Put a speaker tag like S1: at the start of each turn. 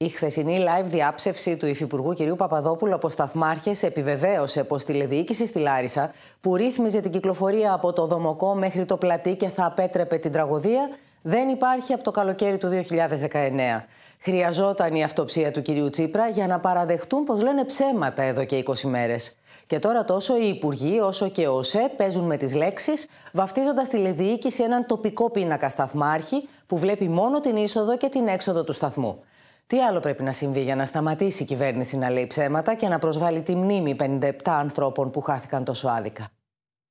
S1: Η χθεσινή live διάψευση του Υφυπουργού κ. Παπαδόπουλου από σταθμάρχες επιβεβαίωσε πως τηλεδιοίκηση στη Λάρισα, που ρύθμιζε την κυκλοφορία από το Δομοκό μέχρι το Πλατή και θα απέτρεπε την τραγωδία, δεν υπάρχει από το καλοκαίρι του 2019. Χρειαζόταν η αυτοψία του κυρίου Τσίπρα για να παραδεχτούν πως λένε ψέματα εδώ και 20 μέρες. Και τώρα τόσο οι υπουργοί όσο και ο ΣΕ παίζουν με τις λέξεις, βαφτίζοντας τηλεδιοίκηση έναν τοπικό πίνακα σταθμάρχη που βλέπει μόνο την είσοδο και την έξοδο του σταθμού. Τι άλλο πρέπει να συμβεί για να σταματήσει η κυβέρνηση να λέει ψέματα και να προσβάλλει τη μνήμη 57 ανθρώπων που χάθηκαν τόσο άδικα.